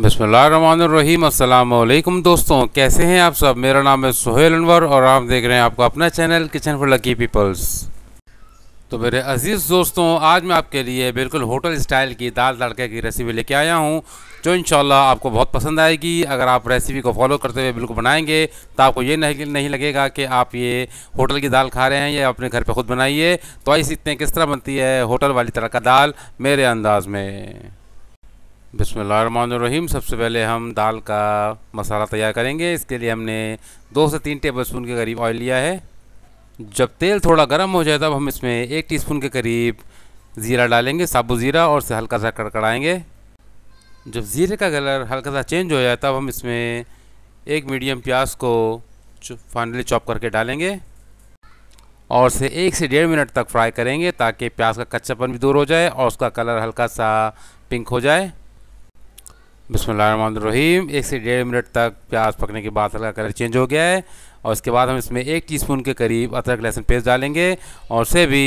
बसमीम दोस्तों कैसे हैं आप सब मेरा नाम है सुहेल अनवर और आप देख रहे हैं आपका अपना channel kitchen for lucky peoples तो मेरे अज़ीज़ दोस्तों आज मैं आपके लिए बिल्कुल होटल स्टाइल की दाल तड़के की रेसिपी लेके आया हूँ जो इंशाल्लाह आपको बहुत पसंद आएगी अगर आप रेसिपी को फॉलो करते हुए बिल्कुल बनाएंगे तो आपको ये नहीं नहीं लगेगा कि आप ये होटल की दाल खा रहे हैं या अपने घर पे खुद बनाइए तो आई सीखते हैं किस तरह बनती है होटल वाली तरह का दाल मेरे अंदाज़ में बिसमीम सबसे पहले हम दाल का मसाला तैयार करेंगे इसके लिए हमने दो से तीन टेबल स्पून के करीब ऑयल लिया है जब तेल थोड़ा गर्म हो जाए तब हम इसमें एक टीस्पून के करीब ज़ीरा डालेंगे साबुत ज़ीरा और इसे हल्का सा कड़कड़ाएँगे जब ज़ीरे का कलर हल्का सा चेंज हो जाए तब हम इसमें एक मीडियम प्याज को फाइनली चॉप करके डालेंगे और इसे एक से डेढ़ मिनट तक फ्राई करेंगे ताकि प्याज का कच्चापन भी दूर हो जाए और उसका कलर हल्का सा पिंक हो जाए बसमीम एक से डेढ़ मिनट तक प्याज पकने के बाद हल्का कलर चेंज हो गया है और इसके बाद हम इसमें एक टीस्पून के करीब अदरक लहसुन पेस्ट डालेंगे और उसे भी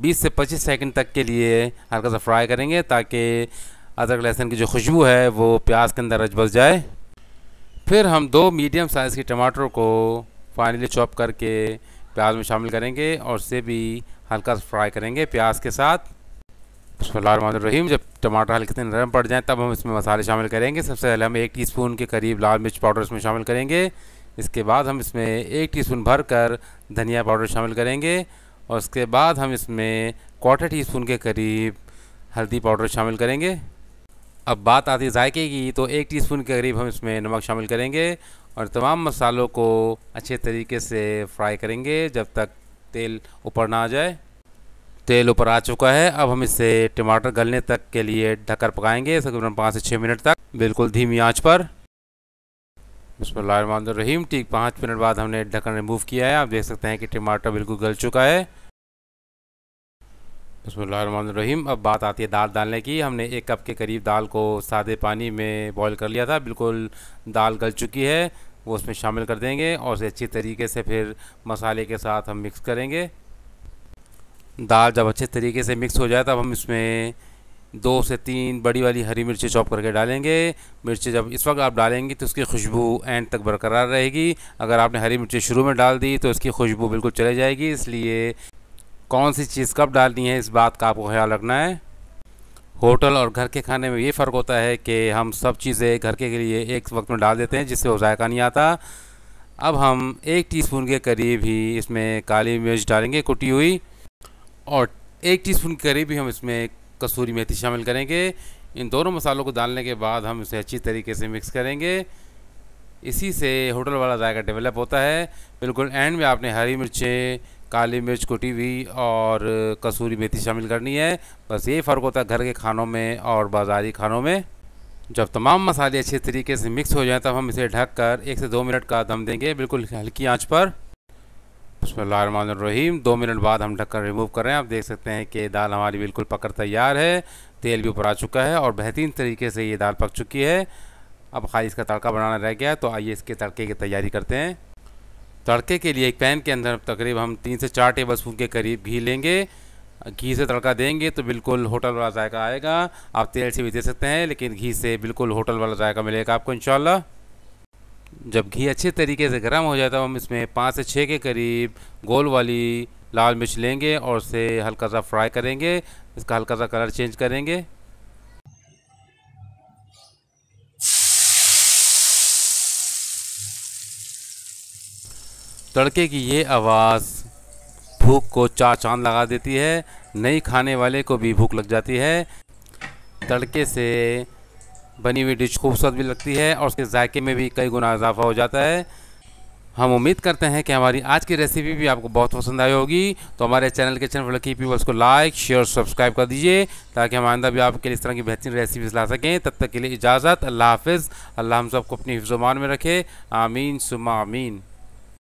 20 से 25 सेकंड तक के लिए हल्का सा फ्राई करेंगे ताकि अदरक लहसुन की जो खुशबू है वो प्याज के अंदर रच बस जाए फिर हम दो मीडियम साइज़ के टमाटर को फाइनली चॉप करके प्याज में शामिल करेंगे और उसे भी हल्का सा फ्राई करेंगे प्याज के साथ बसमीम जब टमाटर हल्के से नरम पड़ जाए तब हम इसमें मसाले शामिल करेंगे सबसे पहले हम एक टीस्पून के करीब लाल मिर्च पाउडर इसमें शामिल करेंगे इसके बाद हम इसमें एक टीस्पून भर कर धनिया पाउडर शामिल करेंगे और उसके बाद हम इसमें क्वार्टर स्पून के करीब हल्दी पाउडर शामिल करेंगे अब बात आती है जायके की तो एक टी स्पून के करीब हम इसमें नमक शामिल करेंगे और तमाम मसालों को अच्छे तरीके से फ्राई करेंगे जब तक तेल ऊपर ना आ जाए तेल ऊपर आ चुका है अब हम इसे टमाटर गलने तक के लिए ढककर पकाएंगे तकरीबन पाँच से छः मिनट तक बिल्कुल धीमी आंच पर रहीम ठीक पाँच मिनट बाद हमने ढक्कन रिमूव किया है आप देख सकते हैं कि टमाटर बिल्कुल गल चुका है रहीम अब बात आती है दाल डालने की हमने एक कप के करीब दाल को सादे पानी में बॉयल कर लिया था बिल्कुल दाल गल चुकी है वो उसमें शामिल कर देंगे और उसे अच्छी तरीके से फिर मसाले के साथ हम मिक्स करेंगे दाल जब अच्छे तरीके से मिक्स हो जाए तब हम इसमें दो से तीन बड़ी वाली हरी मिर्ची चॉप करके डालेंगे मिर्ची जब इस वक्त आप डालेंगी तो उसकी खुशबू एंड तक बरकरार रहेगी अगर आपने हरी मिर्ची शुरू में डाल दी तो इसकी खुशबू बिल्कुल चले जाएगी इसलिए कौन सी चीज़ कब डालनी है इस बात का आपको ख्याल रखना है होटल और घर के खाने में ये फ़र्क होता है कि हम सब चीज़ें घर के लिए एक वक्त में डाल देते हैं जिससे वो जायका नहीं आता अब हम एक टीस्पून के करीब ही इसमें काली मिर्च डालेंगे कुटी हुई और एक टीस्पून करीब ही हम इसमें कसूरी मेथी शामिल करेंगे इन दोनों मसालों को डालने के बाद हम इसे अच्छी तरीके से मिक्स करेंगे इसी से होटल वाला जायका डेवलप होता है बिल्कुल एंड में आपने हरी मिर्चें काली मिर्च कुटी हुई और कसूरी मेथी शामिल करनी है बस ये फ़र्क होता है घर के खानों में और बाज़ारी खानों में जब तमाम मसाले अच्छे तरीके से मिक्स हो जाए तब हम इसे ढक कर एक से दो मिनट का दम देंगे बिल्कुल हल्की आंच पर बसमीम दो मिनट बाद हम ढक्कन रिमूव कर रहे हैं आप देख सकते हैं कि दाल हमारी बिल्कुल पकड़ तैयार है तेल भी ऊपर आ चुका है और बेहतरीन तरीके से ये दाल पक चुकी है अब खाली इसका तड़का बनाना रह गया तो आइए इसके तड़के की तैयारी करते हैं तड़के के लिए एक पैन के अंदर तकरीब हम तीन से चार टेबल स्पून के करीब घी लेंगे घी से तड़का देंगे तो बिल्कुल होटल वाला जायका आएगा आप तेल से भी दे सकते हैं लेकिन घी से बिल्कुल होटल वाला जायका मिलेगा आपको इनशाला जब घी अच्छे तरीके से गर्म हो जाता है हम इसमें पाँच से छः के करीब गोल वाली लाल मिर्च लेंगे और उसे हल्का सा फ्राई करेंगे इसका हल्का सा कलर चेंज करेंगे तड़के की ये आवाज़ भूख को चार चांद लगा देती है नहीं खाने वाले को भी भूख लग जाती है तड़के से बनी हुई डिश खूबसूरत भी लगती है और उसके जायके में भी कई गुना इजाफा हो जाता है हम उम्मीद करते हैं कि हमारी आज की रेसिपी भी आपको बहुत पसंद आई होगी तो हमारे चैनल के चैनल लकी पीपल्स को लाइक शेयर सब्सक्राइब कर दीजिए ताकि हम आइंदा भी आपके लिए इस तरह की बेहतरीन रेसिपीज ला सकें तब तक के लिए इजाज़त अल्लाह हाफ़ अल्लाह हम सबको अपनी हिफ्जुमान में रखे आमीन सुमा आमीन